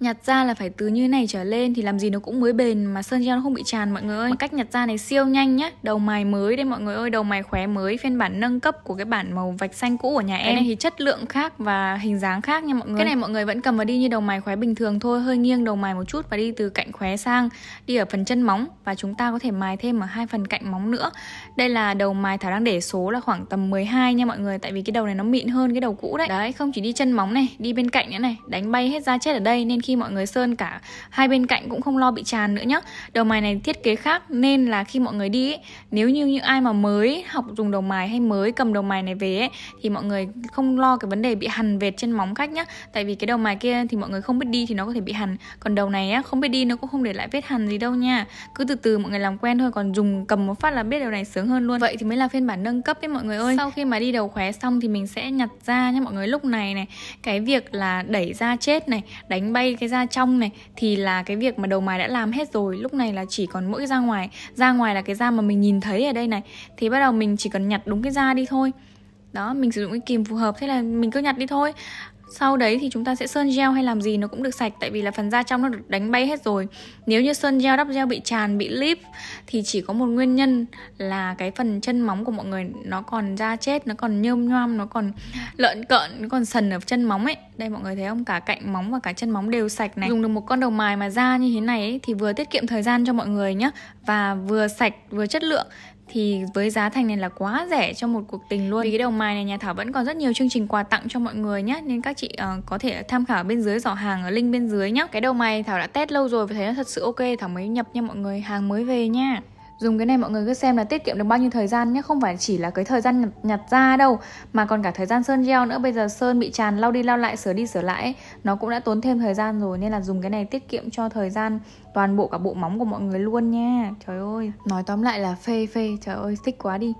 Nhặt da là phải từ như này trở lên thì làm gì nó cũng mới bền mà sơn gel nó không bị tràn mọi người ơi. Mà cách nhặt da này siêu nhanh nhá. Đầu mài mới đây mọi người ơi, đầu mài khóe mới phiên bản nâng cấp của cái bản màu vạch xanh cũ của nhà em. Cái này thì chất lượng khác và hình dáng khác nha mọi người. Cái này mọi người vẫn cầm và đi như đầu mài khóe bình thường thôi, hơi nghiêng đầu mài một chút và đi từ cạnh khóe sang đi ở phần chân móng và chúng ta có thể mài thêm ở hai phần cạnh móng nữa. Đây là đầu mài Thảo đang để số là khoảng tầm 12 nha mọi người tại vì cái đầu này nó mịn hơn cái đầu cũ đấy. Đấy, không chỉ đi chân móng này, đi bên cạnh nữa này, đánh bay hết da chết ở đây nên khi khi mọi người sơn cả hai bên cạnh cũng không lo bị tràn nữa nhé đầu mài này thiết kế khác nên là khi mọi người đi ấy, nếu như những ai mà mới học dùng đầu mài hay mới cầm đầu mài này về ấy, thì mọi người không lo cái vấn đề bị hằn vệt trên móng khách nhé tại vì cái đầu mài kia thì mọi người không biết đi thì nó có thể bị hằn còn đầu này á không biết đi nó cũng không để lại vết hằn gì đâu nha cứ từ từ mọi người làm quen thôi còn dùng cầm một phát là biết đầu này sướng hơn luôn vậy thì mới là phiên bản nâng cấp ấy mọi người ơi sau khi mà đi đầu khóe xong thì mình sẽ nhặt ra nhé mọi người lúc này này cái việc là đẩy ra chết này đánh bay cái da trong này thì là cái việc mà đầu mài đã làm hết rồi lúc này là chỉ còn mỗi da ngoài da ngoài là cái da mà mình nhìn thấy ở đây này thì bắt đầu mình chỉ cần nhặt đúng cái da đi thôi đó mình sử dụng cái kìm phù hợp thế là mình cứ nhặt đi thôi sau đấy thì chúng ta sẽ sơn gel hay làm gì nó cũng được sạch tại vì là phần da trong nó được đánh bay hết rồi nếu như sơn gel đắp gel bị tràn bị lip thì chỉ có một nguyên nhân là cái phần chân móng của mọi người nó còn da chết nó còn nhơm nhoam nó còn lợn cợn nó còn sần ở chân móng ấy đây mọi người thấy không cả cạnh móng và cả chân móng đều sạch này dùng được một con đầu mài mà da như thế này ấy, thì vừa tiết kiệm thời gian cho mọi người nhé và vừa sạch vừa chất lượng thì với giá thành này là quá rẻ cho một cuộc tình luôn vì cái đầu mài này nhà thảo vẫn còn rất nhiều chương trình quà tặng cho mọi người nhé nên các chị uh, có thể tham khảo bên dưới giỏ hàng ở link bên dưới nhé cái đầu mài thảo đã test lâu rồi và thấy nó thật sự ok thảo mới nhập nha mọi người hàng mới về nha dùng cái này mọi người cứ xem là tiết kiệm được bao nhiêu thời gian nhé không phải chỉ là cái thời gian nhặt, ra đâu mà còn cả thời gian sơn gel nữa bây giờ sơn bị tràn lau đi lau lại sửa đi sửa lại ấy nó cũng đã tốn thêm thời gian rồi nên là dùng cái này tiết kiệm cho thời gian toàn bộ cả bộ móng của mọi người luôn nha trời ơi nói tóm lại là phê phê trời ơi thích quá đi